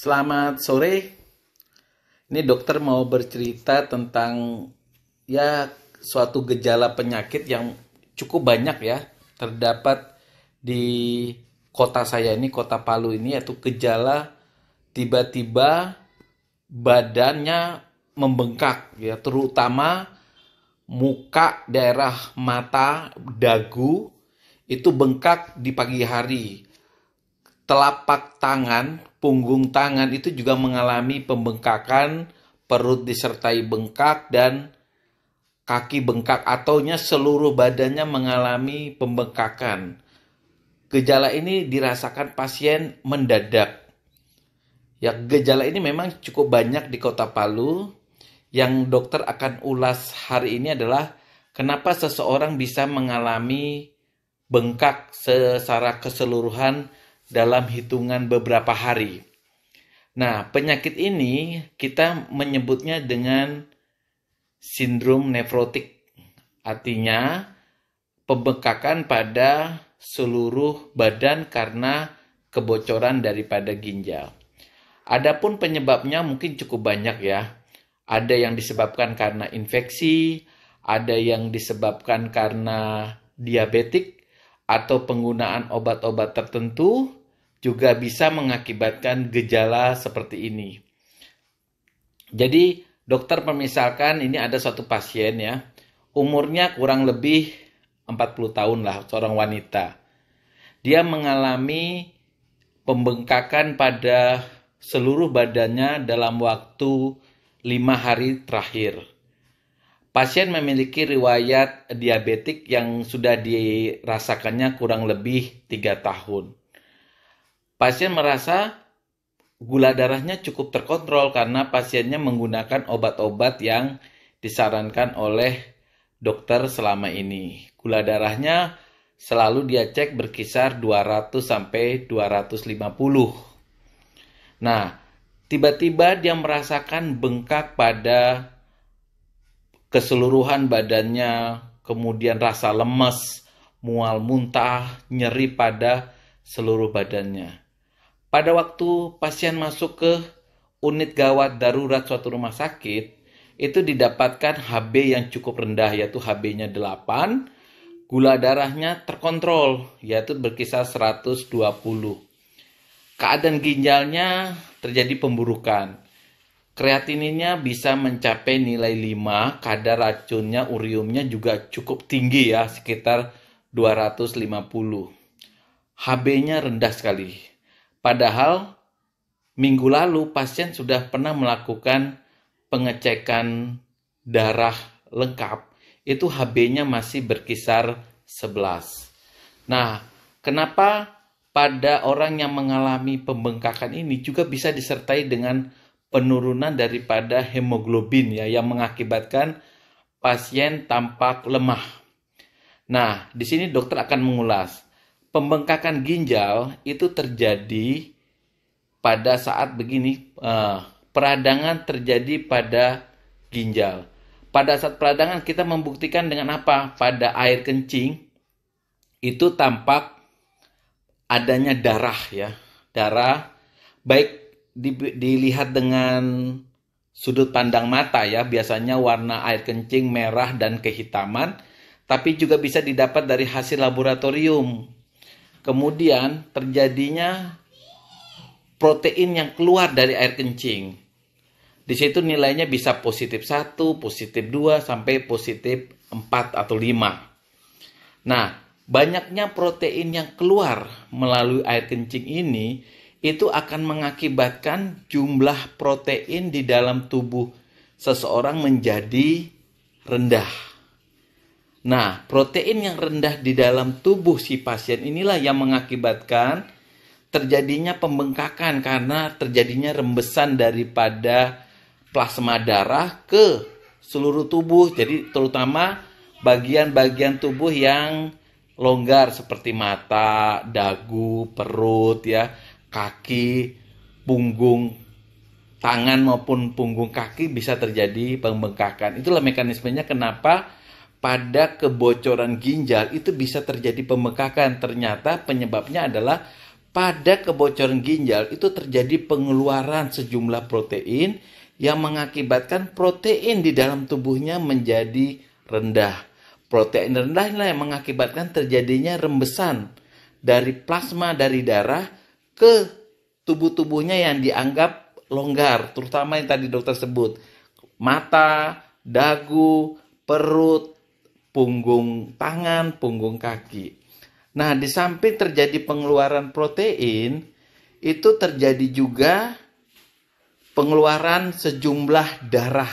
Selamat sore. Ini dokter mau bercerita tentang ya suatu gejala penyakit yang cukup banyak ya terdapat di kota saya ini, kota Palu ini yaitu gejala tiba-tiba badannya membengkak ya, terutama muka daerah mata dagu itu bengkak di pagi hari telapak tangan, punggung tangan itu juga mengalami pembengkakan, perut disertai bengkak dan kaki bengkak ataunya seluruh badannya mengalami pembengkakan. Gejala ini dirasakan pasien mendadak. Ya, gejala ini memang cukup banyak di Kota Palu. Yang dokter akan ulas hari ini adalah kenapa seseorang bisa mengalami bengkak secara keseluruhan dalam hitungan beberapa hari. Nah, penyakit ini kita menyebutnya dengan sindrom nefrotik. Artinya, pembengkakan pada seluruh badan karena kebocoran daripada ginjal. Adapun penyebabnya mungkin cukup banyak ya. Ada yang disebabkan karena infeksi, ada yang disebabkan karena diabetik atau penggunaan obat-obat tertentu, juga bisa mengakibatkan gejala seperti ini. Jadi, dokter memisalkan ini ada satu pasien ya, umurnya kurang lebih 40 tahun lah, seorang wanita. Dia mengalami pembengkakan pada seluruh badannya dalam waktu lima hari terakhir. Pasien memiliki riwayat diabetik yang sudah dirasakannya kurang lebih tiga tahun. Pasien merasa gula darahnya cukup terkontrol karena pasiennya menggunakan obat-obat yang disarankan oleh dokter selama ini. Gula darahnya selalu dia cek berkisar 200 sampai 250. Nah, tiba-tiba dia merasakan bengkak pada keseluruhan badannya, kemudian rasa lemas mual muntah, nyeri pada seluruh badannya. Pada waktu pasien masuk ke unit gawat darurat suatu rumah sakit, itu didapatkan HB yang cukup rendah yaitu HB-nya 8, gula darahnya terkontrol yaitu berkisar 120. Keadaan ginjalnya terjadi pemburukan. Kreatininnya bisa mencapai nilai 5, kadar racunnya uriumnya juga cukup tinggi ya, sekitar 250. HB-nya rendah sekali. Padahal minggu lalu pasien sudah pernah melakukan pengecekan darah lengkap. Itu HB-nya masih berkisar 11. Nah, kenapa pada orang yang mengalami pembengkakan ini juga bisa disertai dengan penurunan daripada hemoglobin ya yang mengakibatkan pasien tampak lemah. Nah, di sini dokter akan mengulas pembengkakan ginjal itu terjadi pada saat begini uh, peradangan terjadi pada ginjal. Pada saat peradangan kita membuktikan dengan apa? Pada air kencing itu tampak adanya darah ya. Darah baik di, dilihat dengan sudut pandang mata ya, biasanya warna air kencing merah dan kehitaman, tapi juga bisa didapat dari hasil laboratorium kemudian terjadinya protein yang keluar dari air kencing. Di situ nilainya bisa positif 1, positif 2, sampai positif 4 atau 5. Nah, banyaknya protein yang keluar melalui air kencing ini itu akan mengakibatkan jumlah protein di dalam tubuh seseorang menjadi rendah. Nah, protein yang rendah di dalam tubuh si pasien inilah yang mengakibatkan terjadinya pembengkakan karena terjadinya rembesan daripada plasma darah ke seluruh tubuh. Jadi terutama bagian-bagian tubuh yang longgar seperti mata, dagu, perut ya, kaki, punggung, tangan maupun punggung kaki bisa terjadi pembengkakan. Itulah mekanismenya kenapa pada kebocoran ginjal itu bisa terjadi pembengkakan. Ternyata penyebabnya adalah pada kebocoran ginjal itu terjadi pengeluaran sejumlah protein yang mengakibatkan protein di dalam tubuhnya menjadi rendah. Protein rendah inilah yang mengakibatkan terjadinya rembesan dari plasma dari darah ke tubuh-tubuhnya yang dianggap longgar, terutama yang tadi dokter sebut. Mata, dagu, perut, punggung tangan, punggung kaki. Nah, di samping terjadi pengeluaran protein, itu terjadi juga pengeluaran sejumlah darah.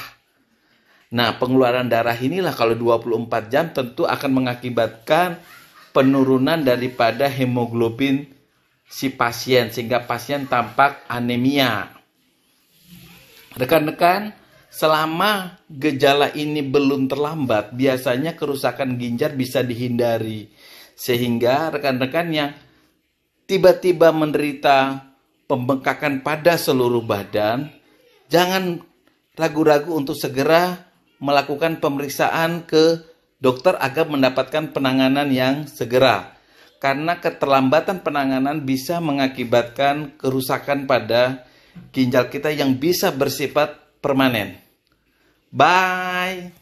Nah, pengeluaran darah inilah kalau 24 jam tentu akan mengakibatkan penurunan daripada hemoglobin si pasien sehingga pasien tampak anemia. Rekan-rekan, selama gejala ini belum terlambat, biasanya kerusakan ginjal bisa dihindari. Sehingga rekan-rekan yang tiba-tiba menderita pembengkakan pada seluruh badan, jangan ragu-ragu untuk segera melakukan pemeriksaan ke dokter agar mendapatkan penanganan yang segera. Karena keterlambatan penanganan bisa mengakibatkan kerusakan pada ginjal kita yang bisa bersifat permanen. Bye.